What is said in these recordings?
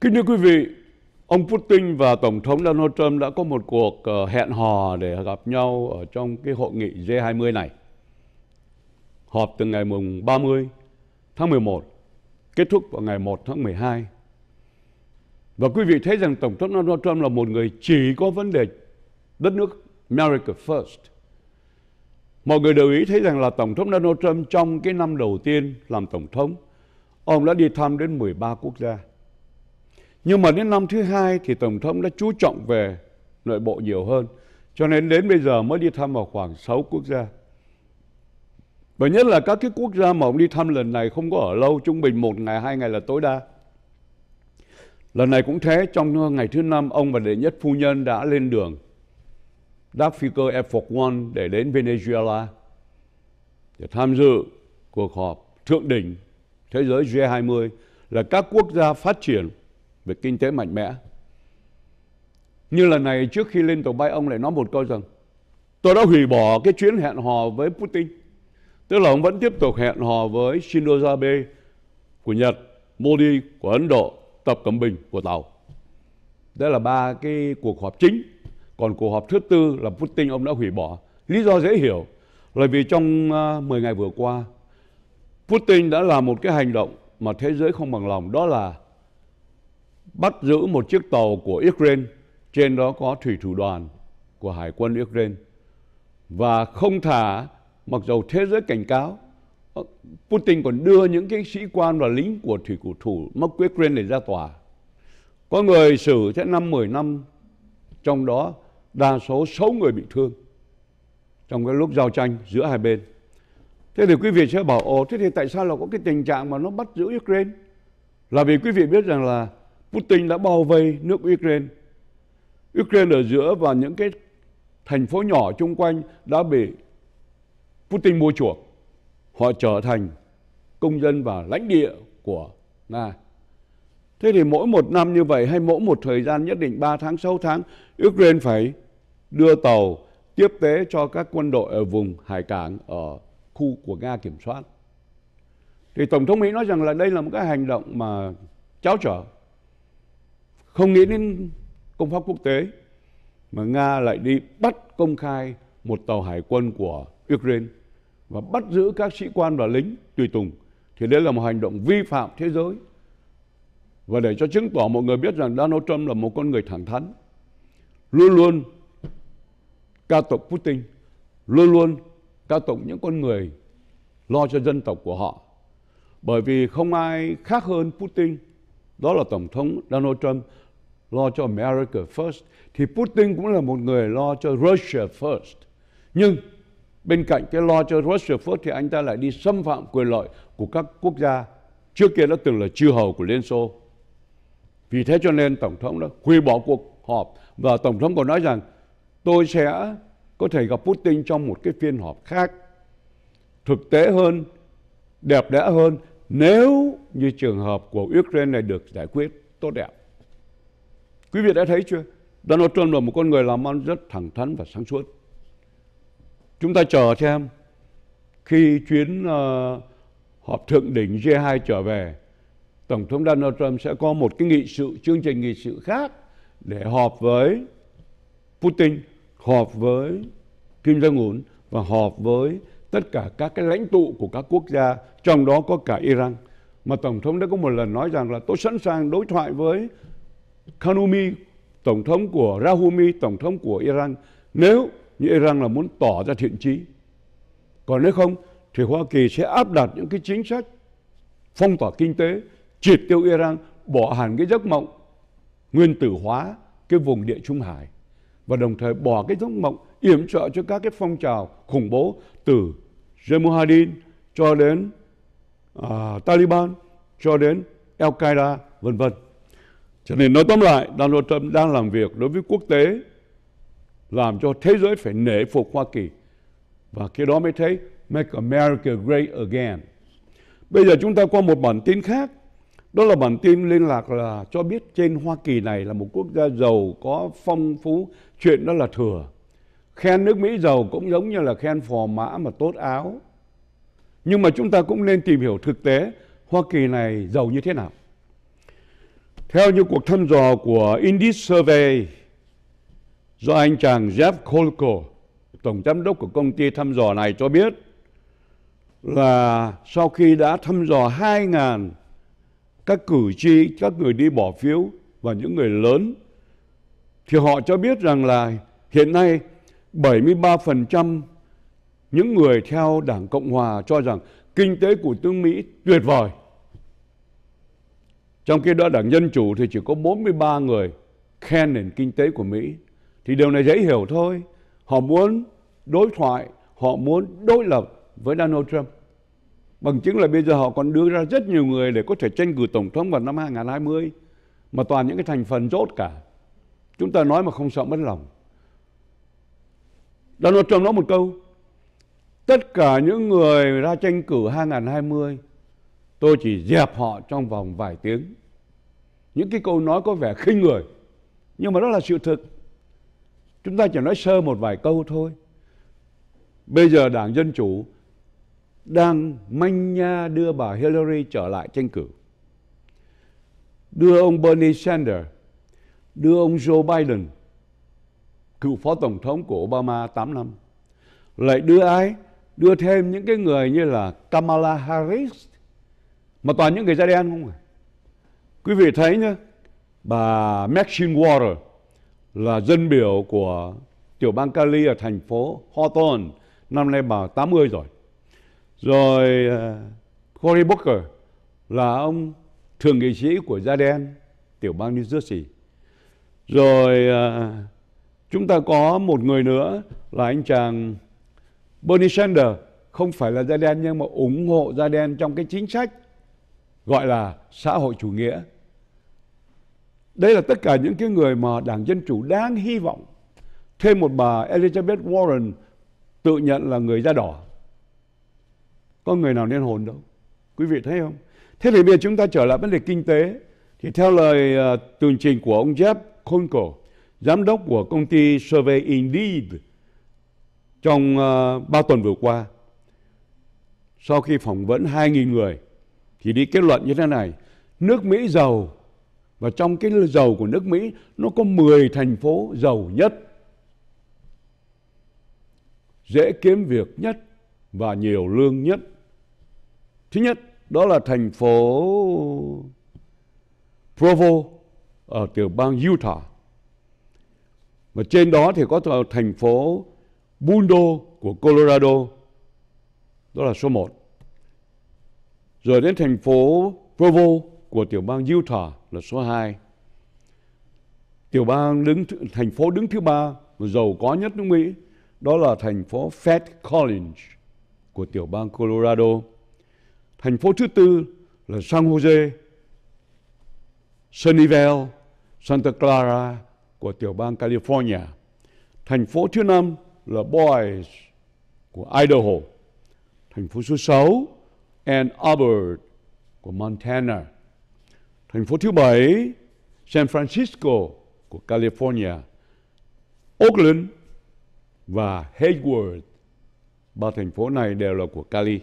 Kính thưa quý vị, ông Putin và Tổng thống Donald Trump đã có một cuộc ờ, hẹn hò để gặp nhau ở trong cái hội nghị G20 này. Họp từ ngày mùng 30 tháng 11, kết thúc vào ngày 1 tháng 12. Và quý vị thấy rằng Tổng thống Donald Trump là một người chỉ có vấn đề đất nước America First. Mọi người đều ý thấy rằng là Tổng thống Donald Trump trong cái năm đầu tiên làm Tổng thống, ông đã đi thăm đến 13 quốc gia nhưng mà đến năm thứ hai thì Tổng thống đã chú trọng về nội bộ nhiều hơn. Cho nên đến bây giờ mới đi thăm vào khoảng 6 quốc gia. Và nhất là các cái quốc gia mà ông đi thăm lần này không có ở lâu, trung bình một ngày, hai ngày là tối đa. Lần này cũng thế, trong ngày thứ năm, ông và đệ nhất phu nhân đã lên đường đáp phi cơ Air Force One để đến Venezuela để tham dự cuộc họp thượng đỉnh thế giới G20 là các quốc gia phát triển về kinh tế mạnh mẽ. Như lần này trước khi lên tàu bay ông lại nói một câu rằng tôi đã hủy bỏ cái chuyến hẹn hò với Putin. Tức là ông vẫn tiếp tục hẹn hò với Shinzo Abe của Nhật, Modi của Ấn Độ, Tập Cẩm Bình của Tàu. Đó là ba cái cuộc họp chính. Còn cuộc họp thứ tư là Putin ông đã hủy bỏ. Lý do dễ hiểu là vì trong 10 ờ, ngày vừa qua Putin đã làm một cái hành động mà thế giới không bằng lòng đó là bắt giữ một chiếc tàu của Ukraine, trên đó có thủy thủ đoàn của Hải quân Ukraine và không thả mặc dù thế giới cảnh cáo ờ, Putin còn đưa những cái sĩ quan và lính của thủy thủ thủ mắc Ukraine để ra tòa. Có người xử sẽ năm 10 năm, trong đó đa số 6 người bị thương trong cái lúc giao tranh giữa hai bên. Thế thì quý vị sẽ bảo, ồ, thế thì tại sao là có cái tình trạng mà nó bắt giữ Ukraine? Là vì quý vị biết rằng là Putin đã bao vây nước Ukraine. Ukraine ở giữa và những cái thành phố nhỏ chung quanh đã bị Putin mua chuộc. Họ trở thành công dân và lãnh địa của Nga. Thế thì mỗi một năm như vậy hay mỗi một thời gian nhất định 3 tháng, 6 tháng, Ukraine phải đưa tàu tiếp tế cho các quân đội ở vùng hải cảng ở khu của Nga kiểm soát. Thì Tổng thống Mỹ nói rằng là đây là một cái hành động mà cháo trở không nghĩ đến công pháp quốc tế mà Nga lại đi bắt công khai một tàu hải quân của Ukraine và bắt giữ các sĩ quan và lính tùy tùng thì đây là một hành động vi phạm thế giới và để cho chứng tỏ mọi người biết rằng Donald Trump là một con người thẳng thắn luôn luôn ca tụng Putin luôn luôn ca tụng những con người lo cho dân tộc của họ bởi vì không ai khác hơn Putin đó là Tổng thống Donald Trump lo cho America first, thì Putin cũng là một người lo cho Russia first. Nhưng bên cạnh cái lo cho Russia first thì anh ta lại đi xâm phạm quyền lợi của các quốc gia trước kia đã từng là chư hầu của Liên Xô. Vì thế cho nên Tổng thống đó hủy bỏ cuộc họp và Tổng thống còn nói rằng tôi sẽ có thể gặp Putin trong một cái phiên họp khác thực tế hơn, đẹp đẽ hơn nếu như trường hợp của Ukraine này được giải quyết tốt đẹp. Quý vị đã thấy chưa? Donald Trump là một con người làm ăn rất thẳng thắn và sáng suốt. Chúng ta chờ xem khi chuyến uh, họp thượng đỉnh G2 trở về, Tổng thống Donald Trump sẽ có một cái nghị sự, chương trình nghị sự khác để họp với Putin, họp với Kim Jong-un và họp với tất cả các cái lãnh tụ của các quốc gia, trong đó có cả Iran. Mà Tổng thống đã có một lần nói rằng là tôi sẵn sàng đối thoại với Khanumi, Tổng thống của Rahumi, Tổng thống của Iran, nếu như Iran là muốn tỏ ra thiện trí. Còn nếu không, thì Hoa Kỳ sẽ áp đặt những cái chính sách phong tỏa kinh tế, triệt tiêu Iran, bỏ hẳn cái giấc mộng nguyên tử hóa cái vùng địa Trung Hải và đồng thời bỏ cái giấc mộng yểm trợ cho các cái phong trào khủng bố từ Jamuhadin cho đến uh, Taliban cho đến Al Qaeda vân vân. Cho nên nói tóm lại, Donald Trump đang làm việc đối với quốc tế làm cho thế giới phải nể phục Hoa Kỳ. Và cái đó mới thấy Make America Great Again. Bây giờ chúng ta qua một bản tin khác. Đó là bản tin liên lạc là cho biết trên Hoa Kỳ này là một quốc gia giàu có phong phú chuyện đó là thừa khen nước mỹ giàu cũng giống như là khen phò mã mà tốt áo nhưng mà chúng ta cũng nên tìm hiểu thực tế hoa kỳ này giàu như thế nào theo như cuộc thăm dò của Indies Survey do anh chàng Jeff Kolko, tổng giám đốc của công ty thăm dò này cho biết là sau khi đã thăm dò 2.000 các cử tri, các người đi bỏ phiếu và những người lớn thì họ cho biết rằng là hiện nay 73% những người theo Đảng Cộng Hòa cho rằng kinh tế của nước Mỹ tuyệt vời. Trong khi đó Đảng Dân Chủ thì chỉ có 43 người khen nền kinh tế của Mỹ. Thì điều này dễ hiểu thôi. Họ muốn đối thoại, họ muốn đối lập với Donald Trump. Bằng chứng là bây giờ họ còn đưa ra rất nhiều người để có thể tranh cử Tổng thống vào năm 2020 mà toàn những cái thành phần rốt cả. Chúng ta nói mà không sợ mất lòng. Donald Trump nói một câu. Tất cả những người ra tranh cử 2020, tôi chỉ dẹp họ trong vòng vài tiếng. Những cái câu nói có vẻ khinh người, nhưng mà đó là sự thực. Chúng ta chỉ nói sơ một vài câu thôi. Bây giờ Đảng Dân Chủ đang manh nha đưa bà Hillary trở lại tranh cử. Đưa ông Bernie Sanders đưa ông Joe Biden, cựu phó tổng thống của Obama 8 năm, lại đưa ai? Đưa thêm những cái người như là Kamala Harris, mà toàn những người da đen không à? Quý vị thấy nhá, bà Maxine Waters là dân biểu của tiểu bang Cali ở thành phố Hawthorne, năm nay bà 80 rồi. Rồi uh, Cory Booker là ông thường nghị sĩ của da đen tiểu bang New Jersey. Rồi à, chúng ta có một người nữa là anh chàng Bernie Sanders không phải là da đen nhưng mà ủng hộ da đen trong cái chính sách gọi là xã hội chủ nghĩa. Đây là tất cả những cái người mà Đảng Dân Chủ đang hy vọng thêm một bà Elizabeth Warren tự nhận là người da đỏ. Có người nào liên hồn đâu. Quý vị thấy không? Thế thì bây giờ chúng ta trở lại vấn đề kinh tế. Thì theo lời uh, tường trình của ông Jeff Khôn Cổ, giám đốc của công ty Survey Indeed trong uh, ờ, 3 tuần vừa qua. Sau khi phỏng vấn 2.000 người thì đi kết luận như thế này, nước Mỹ giàu và trong cái giàu của nước Mỹ nó có 10 thành phố giàu nhất, dễ kiếm việc nhất và nhiều lương nhất. Thứ nhất đó là thành phố Provo ở tiểu bang Utah. Và trên đó thì có thành phố Bundo của Colorado. Đó là số 1. Rồi đến thành phố Provo của tiểu bang Utah là số 2. Tiểu bang đứng thành phố đứng thứ ba và giàu có nhất nước Mỹ đó là thành phố Fort Collins của tiểu bang Colorado. Thành phố thứ tư là San Jose, Sunnyvale, Santa Clara của tiểu bang California. Thành phố thứ năm là Boys của Idaho. Thành phố số 6 Ann Arbor của Montana. Thành phố thứ bảy San Francisco của California. Oakland và Hayward. Ba thành phố này đều là của Cali.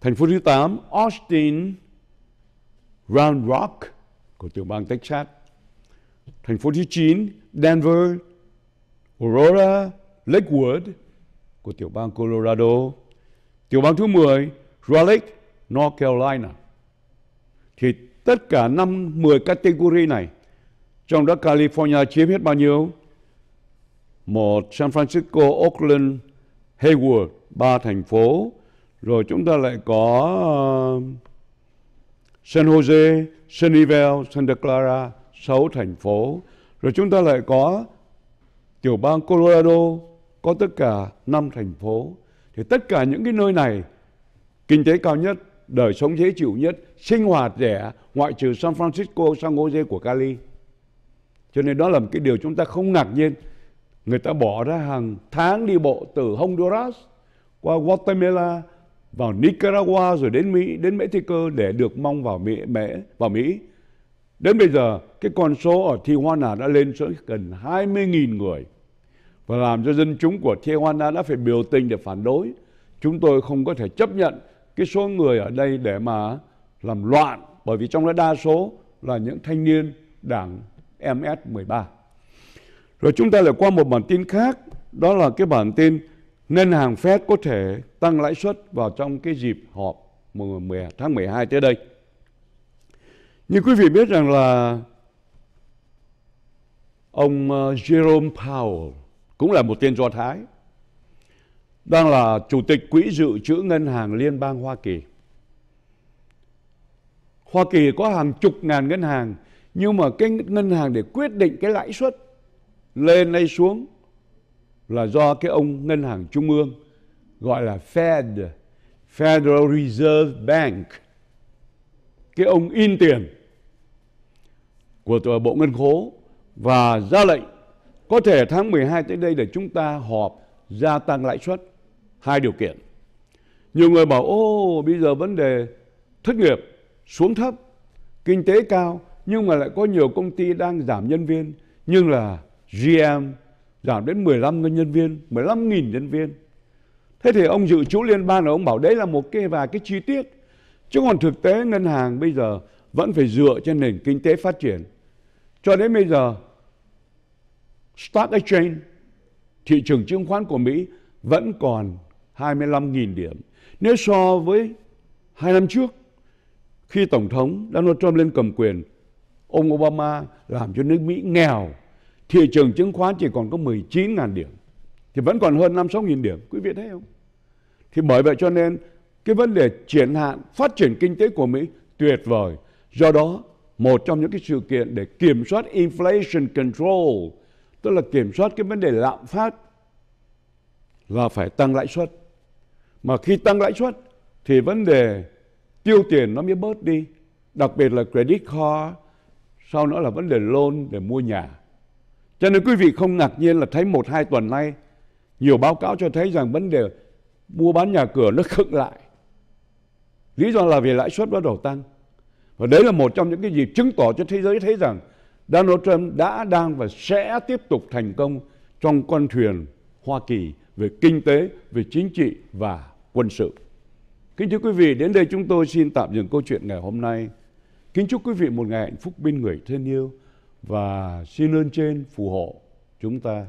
Thành phố thứ 8 Austin Round Rock của tiểu bang Texas thành phố thứ 9 Denver, Aurora, Lakewood của tiểu bang Colorado, tiểu bang thứ 10 Raleigh, North Carolina. Thì tất cả năm 10 category này trong đó California chiếm hết bao nhiêu? Một San Francisco, Oakland, Hayward, ba thành phố. Rồi chúng ta lại có uh, San Jose, Sunnyvale, Santa Clara, sáu thành phố. Rồi chúng ta lại có tiểu bang Colorado có tất cả năm thành phố. Thì tất cả những cái nơi này kinh tế cao nhất, đời sống dễ chịu nhất, sinh hoạt rẻ ngoại trừ San Francisco, San Jose của Cali. Cho nên đó là một cái điều chúng ta không ngạc nhiên. Người ta bỏ ra hàng tháng đi bộ từ Honduras qua Guatemala vào Nicaragua rồi đến Mỹ, đến Mexico để được mong vào Mỹ, Mỹ vào Mỹ Đến bây giờ, cái con số ở Tijuana đã lên tới gần 20.000 người và làm cho dân chúng của Tijuana đã phải biểu tình để phản đối. Chúng tôi không có thể chấp nhận cái số người ở đây để mà làm loạn bởi vì trong đó đa số là những thanh niên đảng MS-13. Rồi chúng ta lại qua một bản tin khác, đó là cái bản tin ngân hàng Fed có thể tăng lãi suất vào trong cái dịp họp 10 tháng 12 tới đây. Như quý vị biết rằng là ông ờ, Jerome Powell cũng là một tên Do Thái đang là chủ tịch quỹ dự trữ ngân hàng liên bang Hoa Kỳ. Hoa Kỳ có hàng chục ngàn ngân hàng nhưng mà cái ngân hàng để quyết định cái lãi suất lên hay xuống là do cái ông ngân hàng trung ương gọi là Fed, Federal Reserve Bank cái ông in tiền của Bộ Ngân khố và ra lệnh có thể tháng 12 tới đây để chúng ta họp gia tăng lãi suất hai điều kiện. Nhiều người bảo ô bây giờ vấn đề thất nghiệp xuống thấp, kinh tế cao nhưng mà lại có nhiều công ty đang giảm nhân viên nhưng là GM giảm đến 15 nhân viên, 15.000 nhân viên. Thế thì ông dự trữ liên bang là ông bảo đấy là một cái và cái chi tiết Chứ còn thực tế ngân hàng bây giờ vẫn phải dựa trên nền kinh tế phát triển. Cho đến bây giờ, Stock Exchange, thị trường chứng khoán của Mỹ vẫn còn 25.000 điểm. Nếu so với hai năm trước, khi Tổng thống Donald Trump lên cầm quyền, ông Obama làm cho nước Mỹ nghèo, thị trường chứng khoán chỉ còn có 19.000 điểm. Thì vẫn còn hơn 5-6.000 điểm, quý vị thấy không? Thì bởi vậy cho nên cái vấn đề triển hạn phát triển kinh tế của Mỹ tuyệt vời. Do đó, một trong những cái sự kiện để kiểm soát inflation control, tức là kiểm soát cái vấn đề lạm phát là phải tăng lãi suất. Mà khi tăng lãi suất thì vấn đề tiêu tiền nó mới bớt đi, đặc biệt là credit card, sau đó là vấn đề loan để mua nhà. Cho nên quý vị không ngạc nhiên là thấy một hai tuần nay nhiều báo cáo cho thấy rằng vấn đề mua bán nhà cửa nó khựng lại Lý do là vì lãi suất bắt đầu tăng. Và đấy là một trong những cái gì chứng tỏ cho thế giới thấy rằng Donald Trump đã đang và sẽ tiếp tục thành công trong con thuyền Hoa Kỳ về kinh tế, về chính trị và quân sự. Kính thưa quý vị, đến đây chúng tôi xin tạm dừng câu chuyện ngày hôm nay. Kính chúc quý vị một ngày hạnh phúc bên người thân yêu và xin ơn trên phù hộ chúng ta.